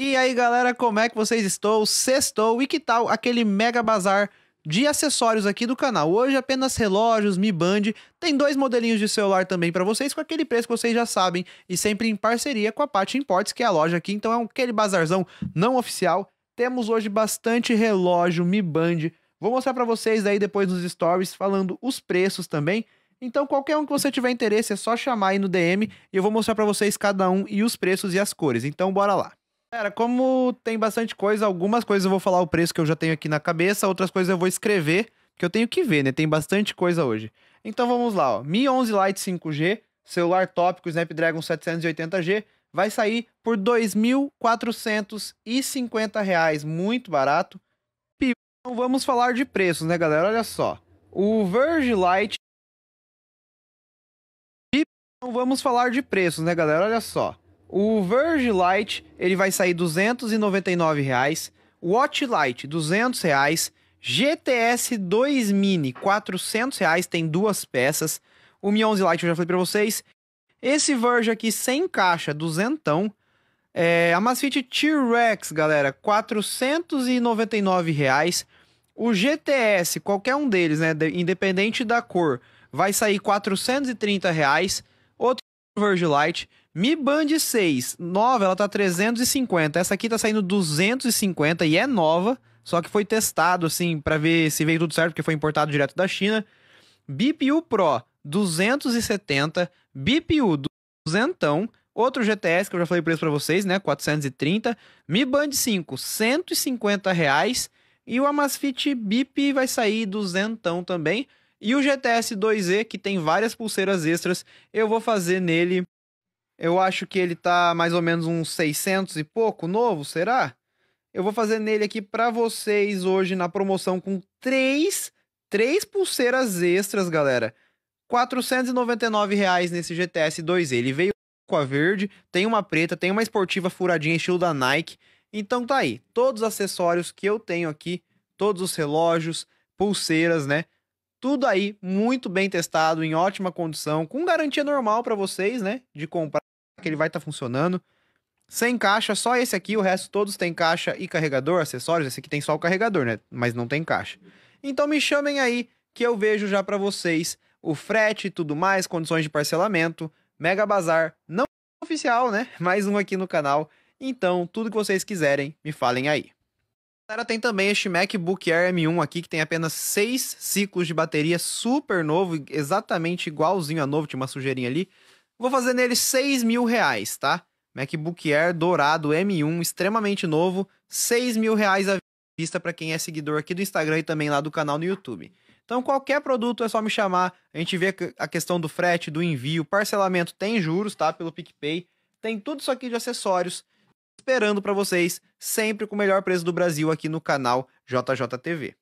E aí, galera, como é que vocês estão? Sextou e que tal aquele mega bazar de acessórios aqui do canal? Hoje apenas relógios, Mi Band, tem dois modelinhos de celular também para vocês com aquele preço que vocês já sabem e sempre em parceria com a Pat Imports, que é a loja aqui, então é aquele bazarzão não oficial. Temos hoje bastante relógio Mi Band. Vou mostrar para vocês aí depois nos stories falando os preços também. Então, qualquer um que você tiver interesse, é só chamar aí no DM e eu vou mostrar para vocês cada um e os preços e as cores. Então, bora lá. Cara, como tem bastante coisa, algumas coisas eu vou falar o preço que eu já tenho aqui na cabeça, outras coisas eu vou escrever, que eu tenho que ver, né? Tem bastante coisa hoje. Então vamos lá, ó. Mi 11 Lite 5G, celular tópico Snapdragon 780G, vai sair por R$ 2.450, muito barato. Então vamos falar de preços, né, galera? Olha só. O Verge Lite Então vamos falar de preços, né, galera? Olha só. O Verge Lite, ele vai sair R$ 299, reais, Watch Lite R$ 200, reais, GTS 2 Mini R$ 400, reais, tem duas peças. O Mi 11 Lite eu já falei para vocês. Esse Verge aqui sem caixa, duzentão. É, a Masfit T-Rex, galera, R$ 499. Reais. O GTS, qualquer um deles, né, independente da cor, vai sair R$ 430. Reais. Outro Verge Lite Mi Band 6, nova, ela tá 350. Essa aqui tá saindo 250 e é nova, só que foi testado assim para ver se veio tudo certo, porque foi importado direto da China. BPU Pro 270, BPU 200, outro GTS que eu já falei o preço para vocês, né, 430, Mi Band 5, 150 reais e o Amazfit Bip vai sair 200 também. E o GTS 2E, que tem várias pulseiras extras, eu vou fazer nele eu acho que ele tá mais ou menos uns 600 e pouco, novo, será? Eu vou fazer nele aqui para vocês hoje na promoção com três, três pulseiras extras, galera. R$ reais nesse GTS 2. Ele veio com a verde, tem uma preta, tem uma esportiva furadinha estilo da Nike. Então tá aí, todos os acessórios que eu tenho aqui, todos os relógios, pulseiras, né? Tudo aí muito bem testado, em ótima condição, com garantia normal para vocês, né? De comprar que ele vai estar tá funcionando. Sem caixa, só esse aqui, o resto todos tem caixa e carregador, acessórios. Esse aqui tem só o carregador, né? Mas não tem caixa. Então me chamem aí que eu vejo já para vocês o frete e tudo mais, condições de parcelamento, Mega Bazar, não oficial, né? Mais um aqui no canal. Então, tudo que vocês quiserem, me falem aí. Galera, tem também este MacBook Air M1 aqui, que tem apenas 6 ciclos de bateria, super novo, exatamente igualzinho a novo, tinha uma sujeirinha ali. Vou fazer nele 6 mil reais, tá? MacBook Air dourado M1, extremamente novo, 6 mil reais à vista para quem é seguidor aqui do Instagram e também lá do canal no YouTube. Então, qualquer produto é só me chamar. A gente vê a questão do frete, do envio, parcelamento tem juros, tá? Pelo PicPay. Tem tudo isso aqui de acessórios esperando para vocês, sempre com o melhor preço do Brasil aqui no canal JJTV.